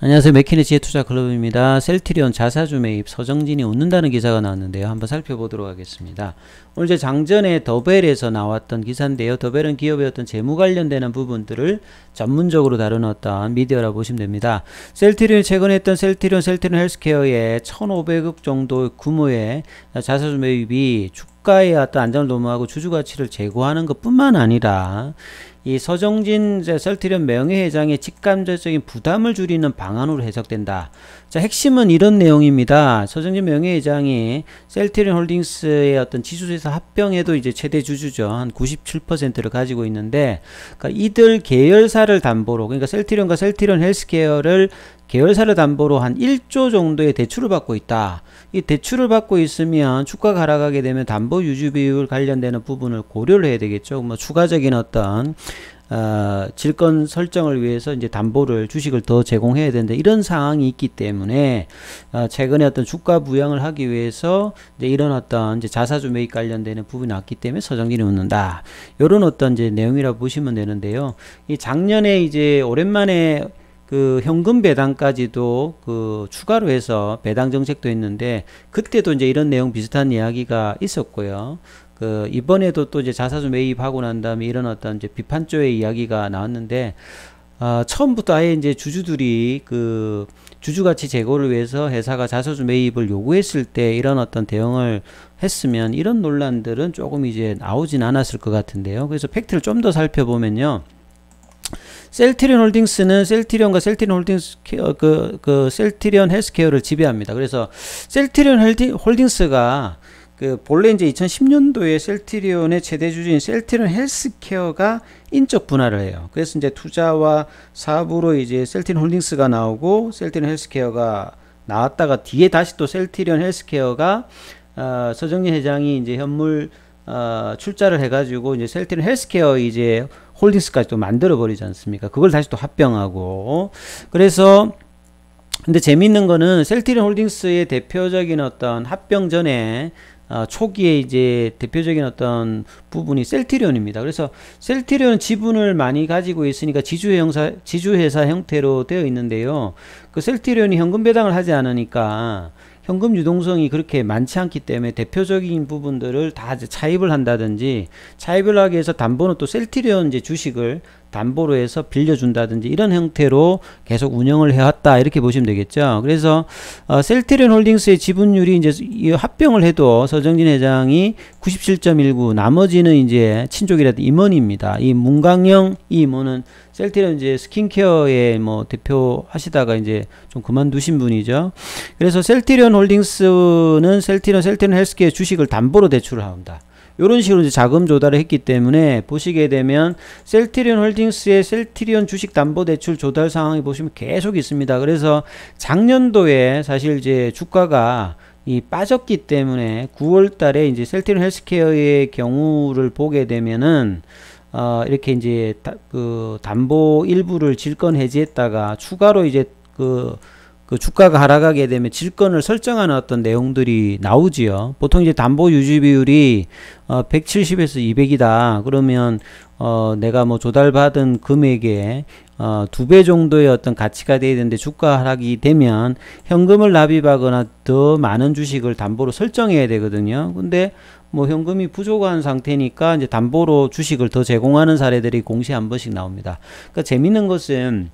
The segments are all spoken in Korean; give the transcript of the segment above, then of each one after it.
안녕하세요. 맥키네지의 투자 클럽입니다. 셀트리온 자사주 매입 서정진이 웃는다는 기사가 나왔는데요. 한번 살펴보도록 하겠습니다. 오늘 제 장전에 더벨에서 나왔던 기사인데요. 더벨은 기업의 어떤 재무 관련되는 부분들을 전문적으로 다루었던 미디어라 보시면 됩니다. 셀트리온 최근에 했던 셀트리온 셀트리온 헬스케어에 1,500억 정도 규모의 자사주 매입이 주, 국가의 어떤 안정을 도모하고 주주 가치를 제고하는 것뿐만 아니라 이 서정진 셀트리온 명예회장의 직감적인 부담을 줄이는 방안으로 해석된다. 자, 핵심은 이런 내용입니다. 서정진 명예회장이 셀트리온 홀딩스의 어떤 지주에서 합병에도 이제 최대 주주죠. 한 97%를 가지고 있는데, 그러니까 이들 계열사를 담보로, 그러니까 셀트리온과 셀트리온 헬스케어를 계열사를 담보로 한 1조 정도의 대출을 받고 있다. 이 대출을 받고 있으면 주가가 하락하게 되면 담보 유지 비율 관련되는 부분을 고려를 해야 되겠죠. 뭐 추가적인 어떤 어, 질권 설정을 위해서 이제 담보를 주식을 더 제공해야 되는데 이런 상황이 있기 때문에 어, 최근에 어떤 주가 부양을 하기 위해서 이제 이런 어떤 이제 자사주 매입 관련되는 부분이 왔기 때문에 서정진이 웃는다 이런 어떤 이제 내용이라 보시면 되는데요. 이 작년에 이제 오랜만에 그 현금 배당까지도 그 추가로 해서 배당 정책도 했는데 그때도 이제 이런 내용 비슷한 이야기가 있었고요. 그 이번에도 또 이제 자사주 매입하고 난 다음에 이런 어떤 이제 비판조의 이야기가 나왔는데 아, 처음부터 아예 이제 주주들이 그 주주가치 제고를 위해서 회사가 자사주 매입을 요구했을 때 이런 어떤 대응을 했으면 이런 논란들은 조금 이제 나오진 않았을 것 같은데요. 그래서 팩트를 좀 더 살펴보면요. 셀트리온 홀딩스는 셀트리온과 셀트리온 홀딩스 케어, 그, 그 셀트리온 헬스케어를 지배합니다. 그래서 셀트리온 홀딩, 홀딩스가 그 본래 이제 2010년도에 셀트리온의 최대 주주인 셀트리온 헬스케어가 인적 분할을 해요. 그래서 이제 투자와 사업으로 이제 셀트리온 홀딩스가 나오고 셀트리온 헬스케어가 나왔다가 뒤에 다시 또 셀트리온 헬스케어가 어, 서정리 회장이 이제 현물 어, 출자를 해가지고 이제 셀트리 헬스케어 이제 홀딩스까지 또 만들어 버리지 않습니까? 그걸 다시 또 합병하고 그래서 근데 재밌는 거는 셀트리 홀딩스의 대표적인 어떤 합병 전에 어, 초기에 이제 대표적인 어떤 부분이 셀트리온입니다. 그래서 셀트리온 지분을 많이 가지고 있으니까 지주회사 지주회사 형태로 되어 있는데요. 그 셀트리온이 현금 배당을 하지 않으니까 현금 유동성이 그렇게 많지 않기 때문에 대표적인 부분들을 다 차입을 한다든지 차입을 하기 위해서 단번에 또 셀트리온 이제 주식을 담보로 해서 빌려준다든지 이런 형태로 계속 운영을 해왔다 이렇게 보시면 되겠죠 그래서 어, 셀트리온 홀딩스의 지분율이 이제 이 합병을 해도 서정진 회장이 97.19 나머지는 이제 친족이라든 임원입니다 이 문광영 이 임원은 셀트리온 이제 스킨케어의 뭐 대표 하시다가 이제 좀 그만두신 분이죠 그래서 셀트리온 홀딩스는 셀트리온 셀트리온 헬스케어 주식을 담보로 대출을 합니다 이런 식으로 이제 자금 조달을 했기 때문에 보시게 되면 셀트리온 홀딩스의 셀트리온 주식 담보 대출 조달 상황이 보시면 계속 있습니다. 그래서 작년도에 사실 이제 주가가 이 빠졌기 때문에 9월 달에 이제 셀트리온 헬스케어의 경우를 보게 되면은 어 이렇게 이제 다, 그 담보 일부를 질권 해지했다가 추가로 이제 그그 주가가 하락하게 되면 질권을 설정하는 어떤 내용들이 나오지요. 보통 이제 담보 유지 비율이 어 170에서 200이다. 그러면 어 내가 뭐 조달받은 금액에 어, 두 배 정도의 어떤 가치가 돼야 되는데 주가 하락이 되면 현금을 납입하거나 더 많은 주식을 담보로 설정해야 되거든요. 근데 뭐 현금이 부족한 상태니까 이제 담보로 주식을 더 제공하는 사례들이 공시에 한 번씩 나옵니다. 그러니까 재밌는 것은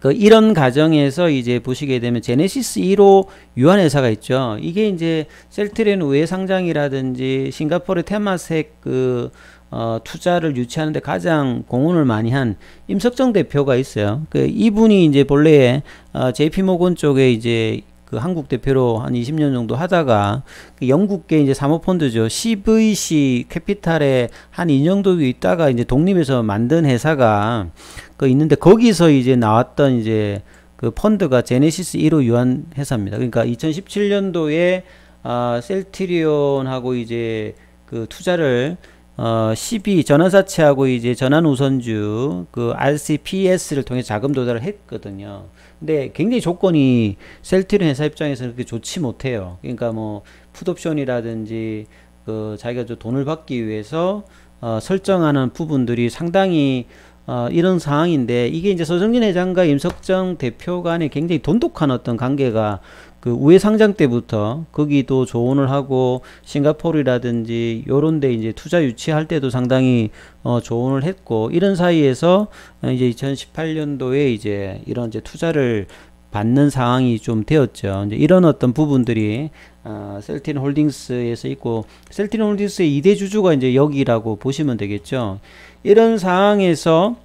그 이런 과정에서 이제 보시게 되면 제네시스 1호 유한회사가 있죠. 이게 이제 셀트리 우회 상장이라든지 싱가포르 테마색 그 어, 투자를 유치하는데 가장 공헌을 많이 한 임석정 대표가 있어요. 그 이분이 이제 본래 어, JP모건 쪽에 이제 그 한국 대표로 한 20년 정도 하다가 그 영국계 이제 사모펀드죠. CVC 캐피탈에 한 2년 정도 있다가 이제 독립해서 만든 회사가 그 있는데 거기서 이제 나왔던 이제 그 펀드가 제네시스 1호 유한 회사입니다. 그러니까 2017년도에 아, 셀트리온하고 이제 그 투자를 어, 12 전환사채하고 이제 전환우선주 그 RCPS를 통해 자금 조달을 했거든요. 근데 굉장히 조건이 셀트리 회사 입장에서는 그렇게 좋지 못해요. 그러니까 뭐 풋옵션이라든지 그 자기가 좀 돈을 받기 위해서 어, 설정하는 부분들이 상당히 어, 이런 상황인데 이게 이제 서정진 회장과 임석정 대표 간에 굉장히 돈독한 어떤 관계가 그 우회 상장 때부터 거기도 조언을 하고 싱가포르라든지 요런 데 이제 투자 유치할 때도 상당히 어 조언을 했고 이런 사이에서 어, 이제 2018년도에 이제 이런 이제 투자를 받는 상황이 좀 되었죠. 이제 이런 어떤 부분들이 어, 셀틴 홀딩스에서 있고 셀틴 홀딩스의 2대 주주가 이제 여기라고 보시면 되겠죠. 이런 상황에서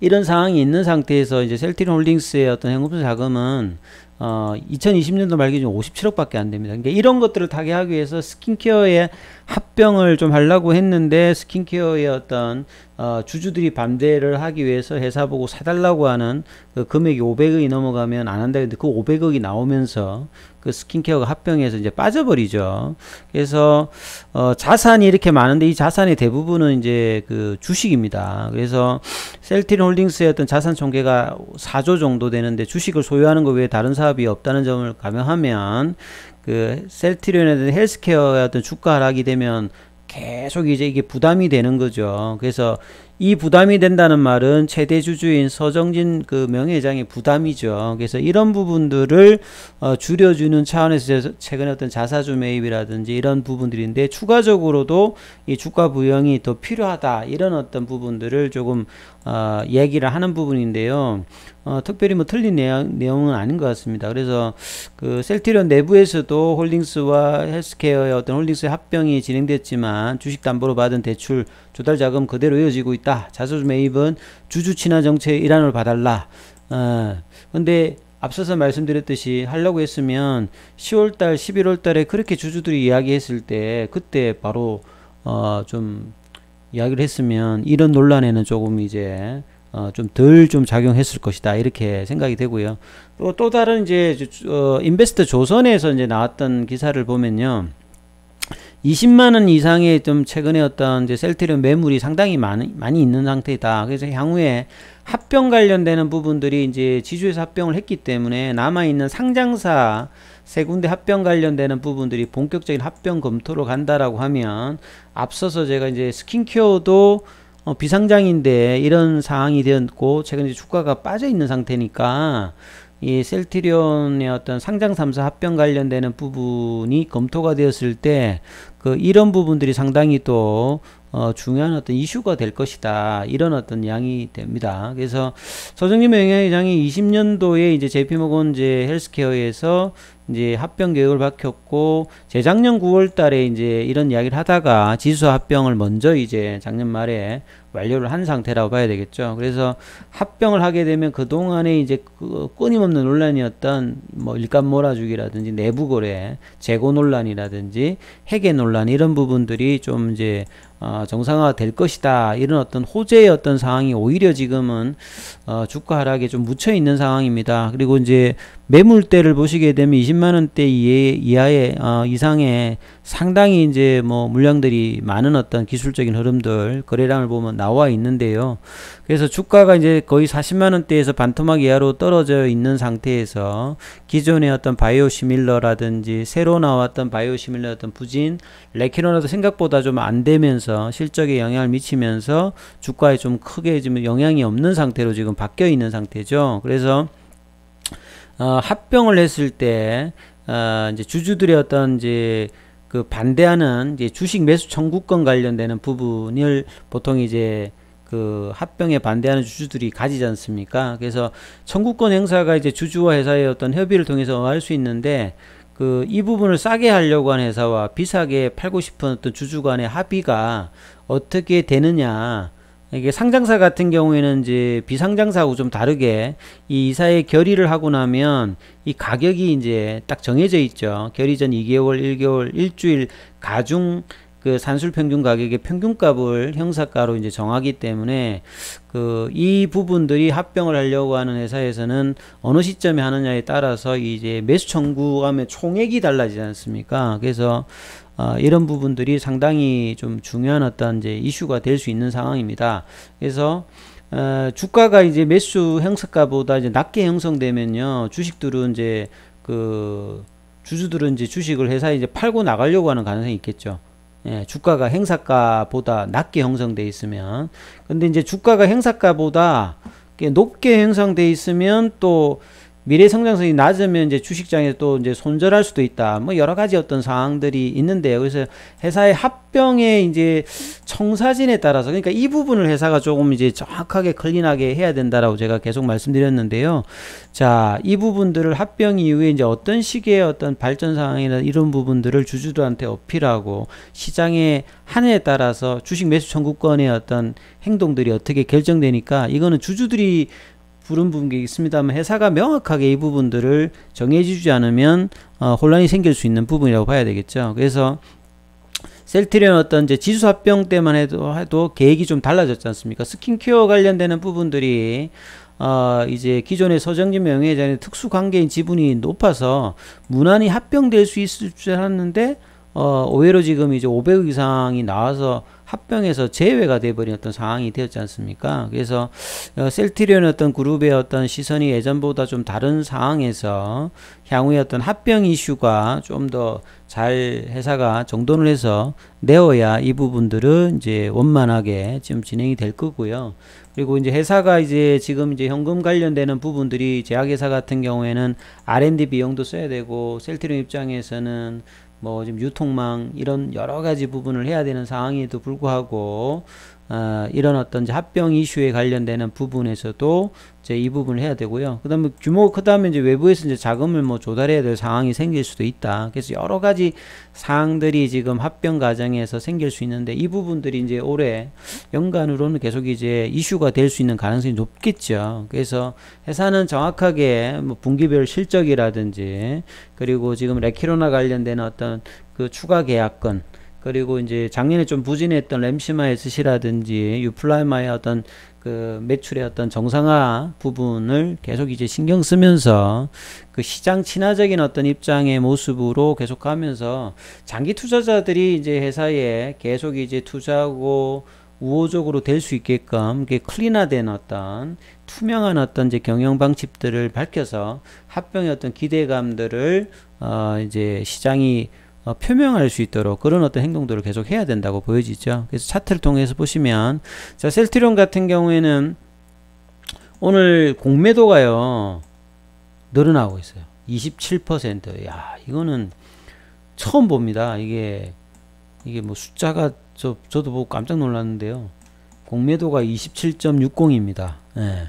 이런 상황이 있는 상태에서 이제 셀틴 홀딩스의 어떤 현금 자금은 어, 2020년도 말기 준 57억밖에 안 됩니다. 그러니까 이런 것들을 타개하기 위해서 스킨케어의 합병을 좀 하려고 했는데 스킨케어의 어떤 어, 주주들이 반대를 하기 위해서 회사 보고 사달라고 하는 그 금액이 500억이 넘어가면 안 한다 했는데 그 500억이 나오면서 그 스킨케어가 합병해서 이제 빠져버리죠. 그래서 어, 자산이 이렇게 많은데 이 자산의 대부분은 이제 그 주식입니다. 그래서 셀틴 홀딩스의 어떤 자산 총계가 4조 정도 되는데 주식을 소유하는 것 외에 다른 사업이 없다는 점을 감안하면 그 셀트리온에 대한 헬스케어의 어떤 주가 하락이 되면 계속 이제 이게 부담이 되는 거죠. 그래서 이 부담이 된다는 말은 최대 주주인 서정진 그 명예회장의 부담이죠. 그래서 이런 부분들을 어, 줄여주는 차원에서 최근에 어떤 자사주 매입이라든지 이런 부분들인데 추가적으로도 이 주가 부영이더 필요하다 이런 어떤 부분들을 조금 어, 얘기를 하는 부분인데요. 어, 특별히 뭐 틀린 내용, 내용은 아닌 것 같습니다. 그래서 그셀티론 내부에서도 홀딩스와 헬스케어의 어떤 홀딩스의 합병이 진행됐지만 주식 담보로 받은 대출 조달 자금 그대로 이어지고 있다. 않습니까? 자 매입은 주주 친화 정책의 일환으로 봐달라. 어, 근데 앞서서 말씀드렸듯이 하려고 했으면 10월달, 11월달에 그렇게 주주들이 이야기했을 때 그때 바로 어, 좀 이야기를 했으면 이런 논란에는 조금 이제 어, 좀덜 좀 작용했을 것이다 이렇게 생각이 되고요. 그또 다른 이제 어, 인베스트 조선에서 이제 나왔던 기사를 보면요. 20만 원 이상의 좀 최근에 어떤 이제 셀트리온 매물이 상당히 많이 많이 있는 상태다. 이 그래서 향후에 합병 관련되는 부분들이 이제 지주에서 합병을 했기 때문에 남아 있는 상장사 세 군데 합병 관련되는 부분들이 본격적인 합병 검토로 간다라고 하면 앞서서 제가 이제 스킨케어도 어, 비상장인데 이런 상황이 되었고 최근 에 주가가 빠져 있는 상태니까 이 셀트리온의 어떤 상장 3사 합병 관련되는 부분이 검토가 되었을 때 그 이런 부분들이 상당히 또 어, 중요한 어떤 이슈가 될 것이다. 이런 어떤 양이 됩니다. 그래서 소정님 명예회장이 20년도에 이제 JP모건 이제 헬스케어에서 이제 합병 계획을 밝혔고 재작년 9월 달에 이제 이런 이야기를 하다가 지수 합병을 먼저 이제 작년 말에 완료를 한 상태라고 봐야 되겠죠. 그래서 합병을 하게 되면 그동안에 이제 그 끊임없는 논란이었던 뭐 일감 몰아주기라든지 내부 거래, 재고 논란이라든지 해계 논란 이런 부분들이 좀 이제 어, 정상화 될 것이다. 이런 어떤 호재의 어떤 상황이 오히려 지금은 어, 주가 하락에 좀 묻혀 있는 상황입니다. 그리고 이제 매물대를 보시게 되면 20만 원대 이하의 어, 이상의 상당히 이제 뭐 물량들이 많은 어떤 기술적인 흐름들 거래량을 보면 나와 있는데요. 그래서 주가가 이제 거의 40만 원대에서 반토막 이하로 떨어져 있는 상태에서 기존의 어떤 바이오 시밀러라든지 새로 나왔던 바이오 시밀러 어떤 부진 레키노라도 생각보다 좀 안 되면서 실적에 영향을 미치면서 주가에 좀 크게 지금 영향이 없는 상태로 지금 바뀌어 있는 상태죠. 그래서 어, 합병을 했을 때 어, 이제 주주들의 어떤 이제 그 반대하는 이제 주식 매수 청구권 관련되는 부분을 보통 이제 그 합병에 반대하는 주주들이 가지지 않습니까? 그래서 청구권 행사가 이제 주주와 회사의 어떤 협의를 통해서 할 수 있는데 그 이 부분을 싸게 하려고 한 회사와 비싸게 팔고 싶은 어떤 주주 간의 합의가 어떻게 되느냐 이게 상장사 같은 경우에는 이제 비상장사하고 좀 다르게 이 이사의 결의를 하고 나면 이 가격이 이제 딱 정해져 있죠. 결의 전 2개월, 1개월, 일주일 가중 그 산술 평균 가격의 평균값을 형사가로 이제 정하기 때문에 그 이 부분들이 합병을 하려고 하는 회사에서는 어느 시점에 하느냐에 따라서 이제 매수 청구함의 총액이 달라지지 않습니까? 그래서 아, 이런 부분들이 상당히 좀 중요한 어떤 이제 이슈가 될 수 있는 상황입니다. 그래서 어, 주가가 이제 매수 형성가보다 이제 낮게 형성되면요 주식들은 이제 그 주주들은 이제 주식을 회사에 이제 팔고 나가려고 하는 가능성이 있겠죠. 예, 주가가 행사가보다 낮게 형성돼 있으면 근데 이제 주가가 행사가보다 높게 형성돼 있으면 또 미래 성장성이 낮으면 이제 주식장에 또 이제 손절할 수도 있다. 뭐 여러 가지 어떤 상황들이 있는데요. 그래서 회사의 합병의 이제 청사진에 따라서 그러니까 이 부분을 회사가 조금 이제 정확하게 클린하게 해야 된다라고 제가 계속 말씀드렸는데요. 자, 이 부분들을 합병 이후에 이제 어떤 식의 어떤 발전 상황이나 이런 부분들을 주주들한테 어필하고 시장의 한에 따라서 주식 매수 청구권의 어떤 행동들이 어떻게 결정되니까 이거는 주주들이 부른 분이 있습니다만 회사가 명확하게 이 부분들을 정해주지 않으면 어, 혼란이 생길 수 있는 부분이라고 봐야 되겠죠. 그래서 셀트리온 어떤 이제 지수 합병 때만 해도, 해도 계획이 좀 달라졌지 않습니까? 스킨케어 관련되는 부분들이 어, 이제 기존의 서정진 명예회장의 특수 관계인 지분이 높아서 무난히 합병될 수 있을 줄 알았는데 어, 오히려 지금 이제 5 0 0 이상이 나와서 합병해서 제외가 돼버린 어떤 상황이 되었지 않습니까? 그래서 어, 셀티리온 어떤 그룹의 어떤 시선이 예전보다 좀 다른 상황에서 향후에 어떤 합병 이슈가 좀 더 잘 회사가 정돈을 해서 내어야 이 부분들은 이제 원만하게 지금 진행이 될 거고요. 그리고 이제 회사가 이제 지금 이제 현금 관련되는 부분들이 제약회사 같은 경우에는 R&D 비용도 써야 되고 셀트리온 입장에서는 뭐 지금 유통망 이런 여러 가지 부분을 해야 되는 상황에도 불구하고 어, 이런 어떤 합병 이슈에 관련되는 부분에서도 이제 이 부분을 해야 되고요. 그 다음에 규모가 크다면 이제 외부에서 이제 자금을 뭐 조달해야 될 상황이 생길 수도 있다. 그래서 여러 가지 사항들이 지금 합병 과정에서 생길 수 있는데 이 부분들이 이제 올해 연간으로는 계속 이제 이슈가 될 수 있는 가능성이 높겠죠. 그래서 회사는 정확하게 뭐 분기별 실적이라든지 그리고 지금 레키로나 관련된 어떤 그 추가 계약권 그리고 이제 작년에 좀 부진했던 램시마의 스시라든지 유플라이마의 어떤 그 매출의 어떤 정상화 부분을 계속 이제 신경 쓰면서 그 시장 친화적인 어떤 입장의 모습으로 계속 하면서 장기 투자자들이 이제 회사에 계속 이제 투자하고 우호적으로 될 수 있게끔 게클리나된 어떤 투명한 어떤 이제 경영 방침들을 밝혀서 합병의 어떤 기대감들을 어 이제 시장이 어, 표명할 수 있도록 그런 어떤 행동들을 계속 해야 된다고 보여지죠. 그래서 차트를 통해서 보시면 자 셀트리온 같은 경우에는 오늘 공매도가요 늘어나고 있어요. 27%야 이거는 처음 봅니다. 이게 이게 뭐 숫자가 저, 저도 보고 깜짝 놀랐는데요. 공매도가 27.60입니다. 예.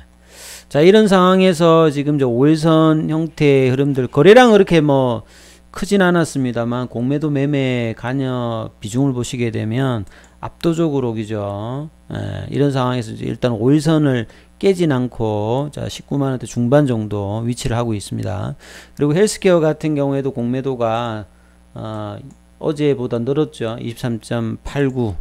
자 이런 상황에서 지금 저 5일선 형태의 흐름들 거래량 그렇게 뭐 크진 않았습니다만 공매도 매매 간여 비중을 보시게 되면 압도적으로 그죠 예, 이런 상황에서 일단 5일선을 깨진 않고 자 19만원대 중반 정도 위치를 하고 있습니다 그리고 헬스케어 같은 경우에도 공매도가 어, 어제보다 늘었죠 23.89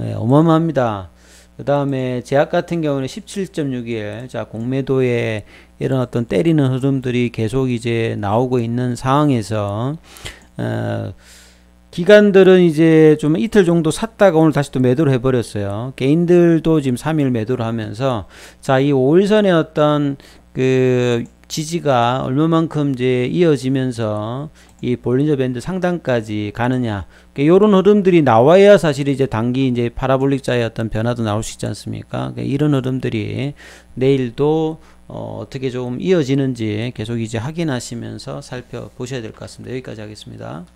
예, 어마어마합니다 그 다음에 제약 같은 경우는 17.6일 자 공매도에 이런 어떤 때리는 흐름들이 계속 이제 나오고 있는 상황에서 어, 기관들은 이제 좀 이틀 정도 샀다가 오늘 다시 또 매도를 해버렸어요. 개인들도 지금 3일 매도를 하면서 자이 5일선의 어떤 그 지지가 얼마만큼 이제 이어지면서 이 볼린저 밴드 상단까지 가느냐 이런 그러니까 흐름들이 나와야 사실 이제 단기 이제 파라볼릭 자의 어떤 변화도 나올 수 있지 않습니까 그러니까 이런 흐름들이 내일도 어, 어떻게 좀 이어지는지 계속 이제 확인하시면서 살펴보셔야 될 것 같습니다 여기까지 하겠습니다